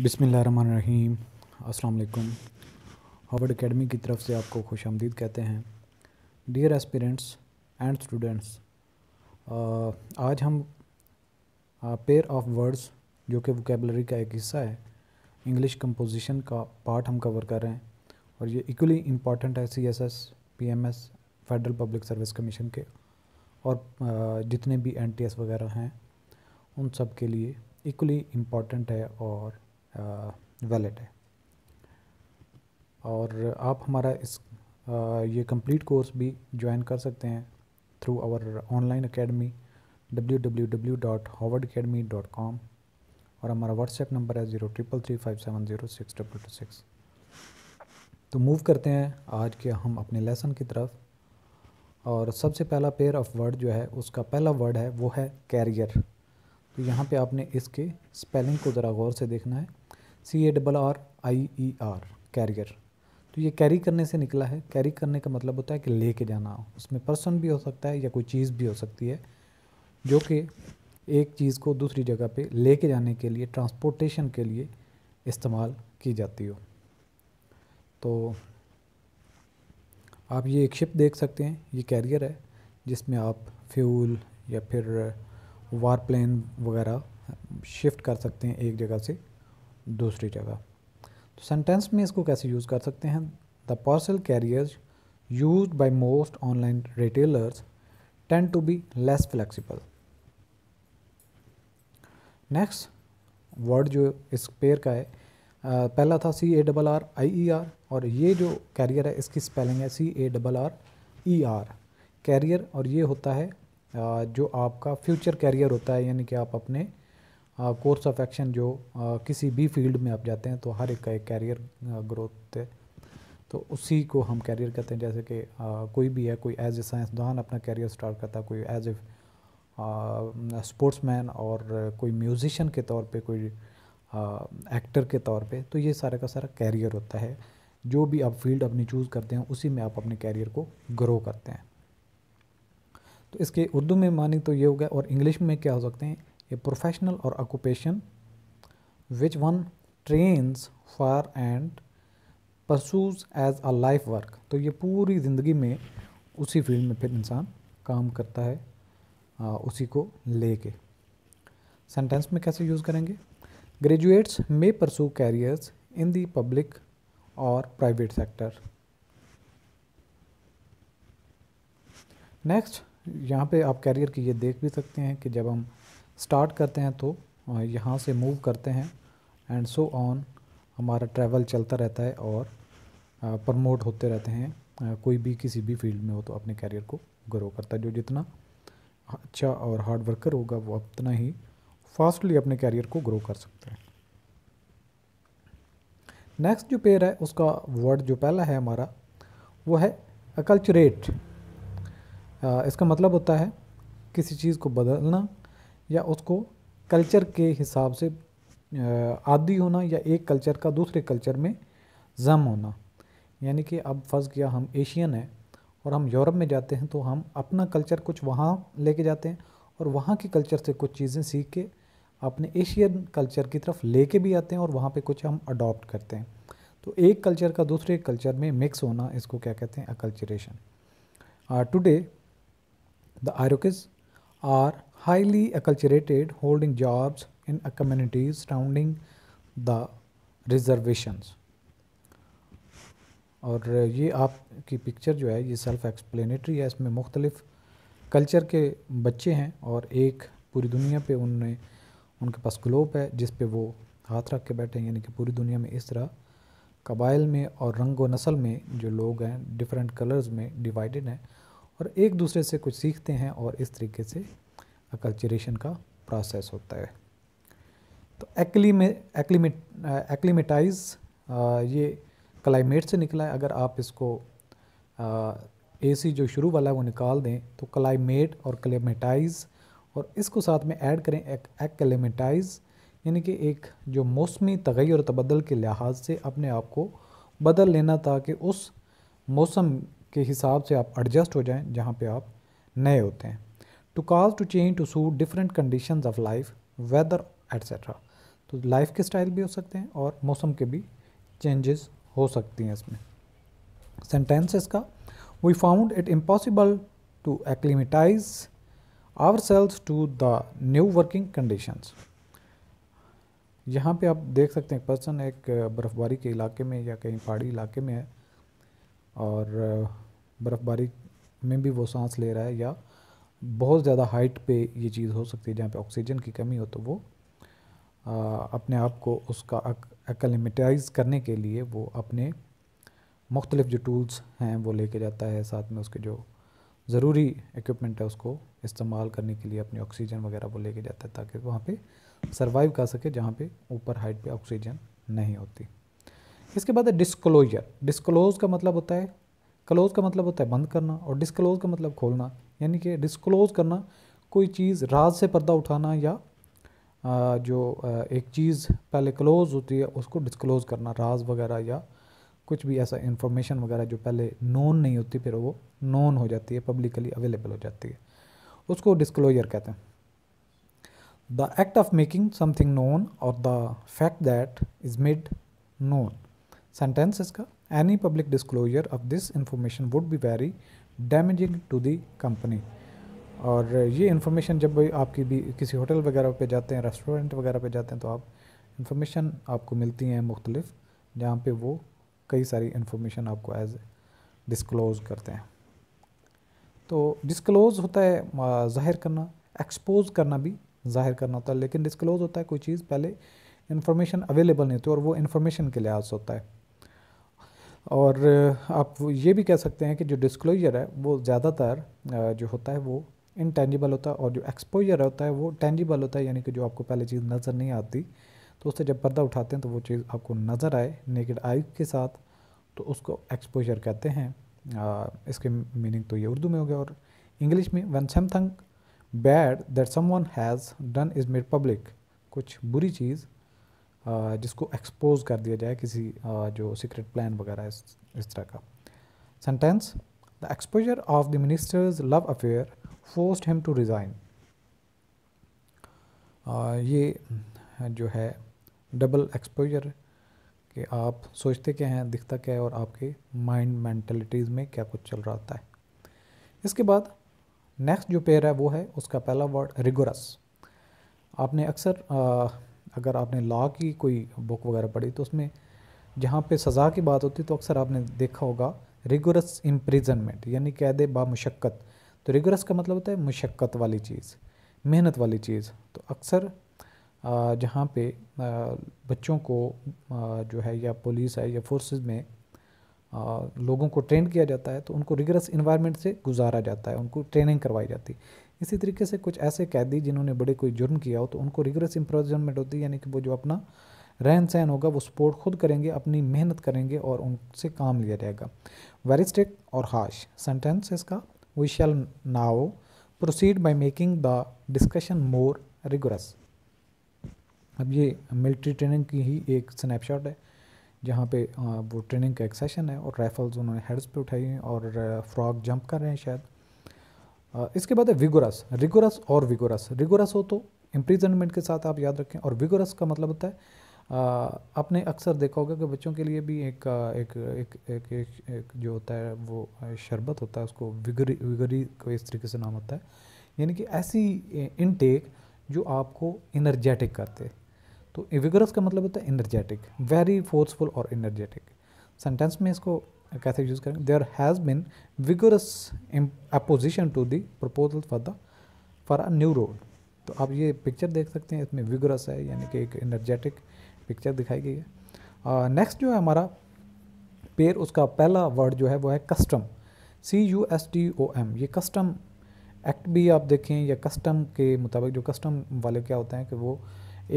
बिसमीम अल्लाम Howard academy की तरफ से आपको खुश आमदीद कहते हैं डियर एस्पिरेंट्स एंड स्टूडेंट्स आज हम पेयर ऑफ वर्ड्स जो कि वोकेबलरी का एक हिस्सा है इंग्लिश कंपोजिशन का पार्ट हम कवर कर रहे हैं और ये इक्वली इम्पॉर्टेंट है C S S P M S federal public service commission के और जितने भी एन टी एस वगैरह हैं उन सब के लिए इक्वली इम्पॉर्टेंट है और वैलिड है और आप हमारा इस ये कंप्लीट कोर्स भी ज्वाइन कर सकते हैं through our online academy W W W dot Howard academy dot com और हमारा व्हाट्सएप नंबर है zero triple three five seven zero six double two six तो मूव करते हैं आज के हम अपने लेसन की तरफ और सबसे पहला पेयर ऑफ वर्ड जो है उसका पहला वर्ड है वो है कैरियर तो यहाँ पे आपने इसके स्पेलिंग को ज़रा गौर से देखना है C A double R I E R carrier तो ये कैरी करने से निकला है कैरी करने का मतलब होता है कि ले के जाना उसमें पर्सन भी हो सकता है या कोई चीज़ भी हो सकती है जो कि एक चीज़ को दूसरी जगह पे ले के जाने के लिए ट्रांसपोर्टेशन के लिए इस्तेमाल की जाती हो तो आप ये एक शिप देख सकते हैं ये कैरियर है जिसमें आप फ्यूल या फिर वार प्लान वगैरह शिफ्ट कर सकते हैं एक जगह से दूसरी जगह तो सेंटेंस में इसको कैसे यूज़ कर सकते हैं the parcel carriers use by most online retailers tend to be less flexible next word जो इस पेयर का है आ, पहला था C A double R I E R और ये जो कैरियर है इसकी स्पेलिंग है C A double R E R carrier और ये होता है जो आपका फ्यूचर कैरियर होता है यानी कि आप अपने कोर्स ऑफ एक्शन जो किसी भी फील्ड में आप जाते हैं तो हर एक का एक कैरियर ग्रोथ तो उसी को हम कैरियर कहते हैं जैसे कि कोई भी है कोई एज ए साइंसदान अपना कैरियर स्टार्ट करता है कोई एज ए स्पोर्ट्समैन और कोई म्यूज़िशन के तौर पे कोई एक्टर के तौर पे तो ये सारे का सारा कैरियर होता है जो भी आप फील्ड अपनी चूज़ करते हैं उसी में आप अपने कैरियर को ग्रो करते हैं तो इसके उर्दू में मानी तो ये हो गया और इंग्लिश में क्या हो सकते हैं ये प्रोफेशनल और occupation which one trains for and pursues as a life work तो ये पूरी ज़िंदगी में उसी फील्ड में फिर इंसान काम करता है आ, उसी को लेके सेंटेंस में कैसे यूज़ करेंगे graduates may pursue careers in the public और प्राइवेट सेक्टर नेक्स्ट यहाँ पे आप कैरियर की ये देख भी सकते हैं कि जब हम स्टार्ट करते हैं तो यहाँ से मूव करते हैं एंड सो ऑन हमारा ट्रैवल चलता रहता है और प्रमोट होते रहते हैं कोई भी किसी भी फील्ड में हो तो अपने कैरियर को ग्रो करता है जो जितना अच्छा और हार्ड वर्कर होगा वो उतना ही फास्टली अपने कैरियर को ग्रो कर सकते हैं नेक्स्ट जो पेयर है उसका वर्ड जो पहला है हमारा वो है अकल्चरेट इसका मतलब होता है किसी चीज़ को बदलना या उसको कल्चर के हिसाब से आदि होना या एक कल्चर का दूसरे कल्चर में जम होना यानी कि अब फर्ज गया हम एशियन हैं और हम यूरोप में जाते हैं तो हम अपना कल्चर कुछ वहाँ लेके जाते हैं और वहाँ के कल्चर से कुछ चीज़ें सीख के अपने एशियन कल्चर की तरफ लेके भी आते हैं और वहाँ पे कुछ हम अडॉप्ट करते हैं तो एक कल्चर का दूसरे कल्चर में मिक्स होना इसको क्या कहते हैं acculturation today The Iroquois are highly acculturated, holding jobs in communities surrounding the reservations. और ये आपकी पिक्चर जो है ये सेल्फ एक्सप्लेनेटरी है इसमें मुख्तलिफ कल्चर के बच्चे हैं और एक पूरी दुनिया पे उनने उनके पास ग्लोब है जिस पे वो हाथ रख के बैठे हैं यानी कि पूरी दुनिया में इस तरह कबाइल में और रंग व नस्ल में जो लोग हैं डिफरेंट कलर्स में डिवाइडेड हैं और एक दूसरे से कुछ सीखते हैं और इस तरीके से अकल्चरेशन का प्रोसेस होता है तो एक्लीमे एक्लीमेटाइज ये क्लाइमेट से निकला है अगर आप इसको एसी जो शुरू वाला है वो निकाल दें तो क्लाइमेट और क्लेमेटाइज और इसको साथ में ऐड करें एक एक्लेमेटाइज यानी कि एक जो मौसमी तगैर और तबदल के लिहाज से अपने आप को बदल लेना ताकि उस मौसम के हिसाब से आप एडजस्ट हो जाएं जहाँ पे आप नए होते हैं to cause to change to suit different condition of life weather etcetera तो लाइफ के स्टाइल भी हो सकते हैं और मौसम के भी चेंजेस हो सकती हैं इसमें सेंटेंसेस का we found it impossible to acclimatise ourselves to the new working conditions यहाँ पे आप देख सकते हैं पर्सन एक बर्फ़बारी के इलाके में या कहीं पहाड़ी इलाके में है और बर्फ़बारी में भी वो सांस ले रहा है या बहुत ज़्यादा हाइट पे ये चीज़ हो सकती है जहाँ पे ऑक्सीजन की कमी हो तो वो आ, अपने आप को उसका एकलमेटाइज करने के लिए वो अपने मुख्तलिफ जो टूल्स हैं वो लेके जाता है साथ में उसके जो ज़रूरी इक्विपमेंट है उसको इस्तेमाल करने के लिए अपनी ऑक्सीजन वगैरह वो लेके जाता है ताकि वहाँ पे सरवाइव कर सके जहाँ पे ऊपर हाइट पे ऑक्सीजन नहीं होती इसके बाद है डिस्क्लोजर डिस्क्लोज का मतलब होता है क्लोज का मतलब होता है बंद करना और डिस्क्लोज का मतलब खोलना यानी कि डिस्क्लोज करना कोई चीज़ राज से पर्दा उठाना या जो एक चीज़ पहले क्लोज होती है उसको डिस्क्लोज करना राज वगैरह या कुछ भी ऐसा इंफॉर्मेशन वगैरह जो पहले नोन नहीं होती फिर वो नोन हो जाती है पब्लिकली अवेलेबल हो जाती है उसको डिस्क्लोजर कहते हैं the act of making something known और the fact that is made known sentence इसका any public disclosure of this information would be very damaging to the company और ये इन्फॉर्मेशन जब भी आपकी भी किसी होटल वगैरह पे जाते हैं रेस्टोरेंट वगैरह पे जाते हैं तो आप इंफॉर्मेशन आपको मिलती हैं मुख्तलिफ जहाँ पे वो कई सारी इन्फॉर्मेशन आपको एज डिस्क्लोज करते हैं तो डिस्क्लोज होता है ज़ाहिर करना एक्सपोज करना भी ज़ाहिर करना होता है लेकिन डिस्क्लोज होता है कोई चीज़ पहले इन्फॉर्मेशन अवेलेबल नहीं होती और वो इन्फॉर्मेशन के लिहाज होता है और आप ये भी कह सकते हैं कि जो डिस्क्लोजर है वो ज़्यादातर जो होता है वो इनटेंजिबल होता है और जो एक्सपोजर होता है वो टेंजिबल होता है यानी कि जो आपको पहले चीज़ नज़र नहीं आती तो उससे जब पर्दा उठाते हैं तो वो चीज़ आपको नज़र आए नेकेड आई के साथ तो उसको एक्सपोजर कहते हैं आ, इसके मीनिंग तो ये उर्दू में हो गया और इंग्लिश में when something bad that someone has done is made public कुछ बुरी चीज़ जिसको एक्सपोज कर दिया जाए किसी जो सीक्रेट प्लान वगैरह इस इस तरह का sentence the exposure of the minister's love affair forced him to resign ये जो है डबल एक्सपोजर कि आप सोचते क्या हैं दिखता क्या है और आपके माइंड मैंटलिटीज़ में क्या कुछ चल रहा होता है इसके बाद नेक्स्ट जो पेयर है वो है उसका पहला वर्ड रिगोरस आपने अक्सर अगर आपने लॉ की कोई बुक वगैरह पढ़ी तो उसमें जहाँ पे सज़ा की बात होती है तो अक्सर आपने देखा होगा रिगोरस इम्प्रिजनमेंट यानी बा बामशक्क़त तो रिगोरस का मतलब होता है मुशक्क़त वाली चीज़ मेहनत वाली चीज़ तो अक्सर जहाँ पे बच्चों को जो है या पुलिस है या फोर्सेस में लोगों को ट्रेन किया जाता है तो उनको रिगरस इन्वायरमेंट से गुजारा जाता है उनको ट्रेनिंग करवाई जाती है इसी तरीके से कुछ ऐसे कैदी जिन्होंने बड़े कोई जुर्म किया हो तो उनको रिगरस इम्प्रोजनमेंट होती है यानी कि वो जो अपना रहन सहन होगा वो सपोर्ट खुद करेंगे अपनी मेहनत करेंगे और उनसे काम लिया जाएगा वेरी स्ट्रिक्ट और हार्श सेंटेंस इसका we shall now proceed by making the discussion more rigorous अब ये मिलिट्री ट्रेनिंग की ही एक स्नैपशॉट है जहाँ पे वो ट्रेनिंग का एक सेशन है और राइफल्स उन्होंने हेड्स पे उठाई हैं और फ्रॉग जंप कर रहे हैं शायद इसके बाद है विगोरस रिगोरस और विगोरस रिगोरस हो तो इम्प्रीजनमेंट के साथ आप याद रखें और विगोरस का मतलब होता है आपने अक्सर देखा होगा कि बच्चों के लिए भी एक एक एक एक, एक, एक जो होता है वो शरबत होता है उसको विगरी विगरी को इस तरीके से नाम होता है यानी कि ऐसी इनटेक जो आपको इनर्जेटिक करते तो विगरस का मतलब होता है इनर्जेटिक वेरी फोर्सफुल और इनर्जेटिक सेंटेंस में इसको कैसे यूज़ करें there has been vigorous opposition to the proposal for the for a new road तो आप ये पिक्चर देख सकते हैं इसमें विगोरस है यानी कि एक एनर्जेटिक पिक्चर दिखाई गई है नेक्स्ट uh, जो है हमारा पेयर उसका पहला वर्ड जो है वो है custom C U S T O M ये कस्टम एक्ट भी आप देखें या कस्टम के मुताबिक जो कस्टम वाले क्या होते हैं कि वो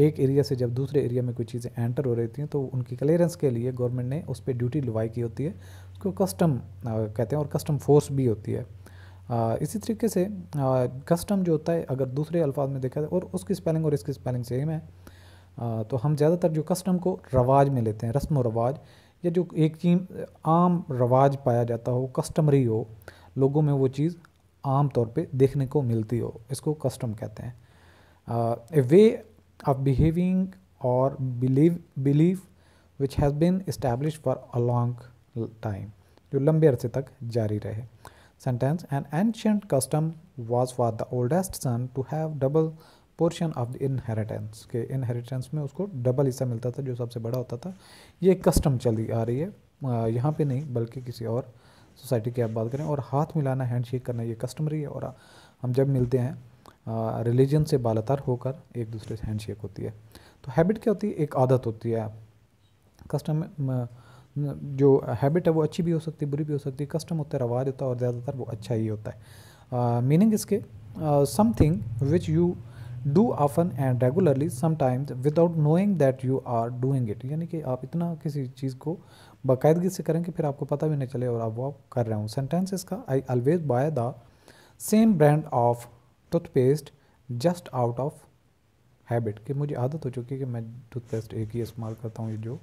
एक एरिया से जब दूसरे एरिया में कोई चीज़ें एंटर हो रही थी तो उनकी क्लियरेंस के लिए गवर्नमेंट ने उस पर ड्यूटी लुवाई की होती है उसको कस्टम कहते हैं और कस्टम फोर्स भी होती है आ, इसी तरीके से आ, कस्टम जो होता है अगर दूसरे अल्फाज में देखा जाए और उसकी स्पेलिंग और इसकी स्पेलिंग सेम है आ, तो हम ज़्यादातर जो कस्टम को रवाज में लेते हैं रस्म व रवाज या जो एक चीज आम रवाज पाया जाता हो कस्टमरी हो लोगों में वो चीज़ आम तौर पे देखने को मिलती हो इसको कस्टम कहते हैं ए वे of behaving or belief belief which has been established for a long time जो लंबे अरसे तक जारी रहे sentence an ancient custom was for the oldest son to have double portion of the inheritance के इनहेरिटेंस में उसको डबल हिस्सा मिलता था जो सबसे बड़ा होता था ये कस्टम चली आ रही है यहाँ पे नहीं बल्कि किसी और सोसाइटी की आप बात करें और हाथ मिलाना हैंडशेक करना ये कस्टमरी है और हम जब मिलते हैं रिलीजन से बालतर होकर एक दूसरे से हैंडशेक होती है तो हैबिट क्या होती है एक आदत होती है कस्टम जो हैबिट है वो अच्छी भी हो सकती है बुरी भी हो सकती है कस्टम होता है रवाज होता है और ज़्यादातर वो अच्छा ही होता है मीनिंग इसके something which you do often and regularly sometimes without knowing that you are doing it यानी कि आप इतना किसी चीज़ को बाकायदगी से करें कि फिर आपको पता भी नहीं चले और आप वो कर रहे हो सेंटेंस इसका I always buy the same brand of toothpaste just out of habit कि मुझे आदत हो चुकी है कि मैं टूथपेस्ट एक ही इस्तेमाल करता हूँ ये जो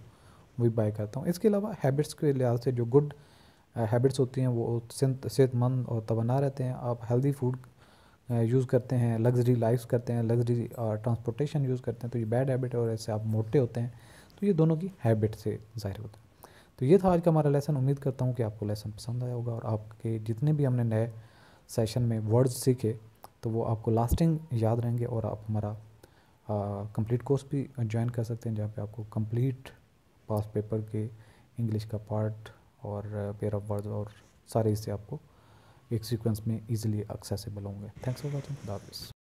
वही बाय करता हूँ इसके अलावा हैबिट्स के लिहाज से जो गुड हैबिट्स uh, होती हैं वो सेहतमंद और तोना रहते हैं आप हेल्दी फूड यूज़ करते हैं लग्जरी लाइफ करते हैं लग्जरी ट्रांसपोर्टेशन यूज़ करते हैं तो ये बैड हैबिट है और ऐसे आप मोटे होते हैं तो ये दोनों की हैबिट से ज़ाहिर होता है तो ये था आज का हमारा लेसन उम्मीद करता हूँ कि आपको लेसन पसंद आया होगा और आपके जितने भी हमने नए सेशन में वर्ड्स सीखे तो वो आपको लास्टिंग याद रहेंगे और आप हमारा कंप्लीट कोर्स भी ज्वाइन कर सकते हैं जहाँ पे आपको कंप्लीट पास पेपर के इंग्लिश का पार्ट और पेयर ऑफ वर्ड्स और सारे इससे आपको एक सीक्वेंस में इजीली एक्सेसिबल होंगे थैंक्स फॉर वॉचिंग खुदा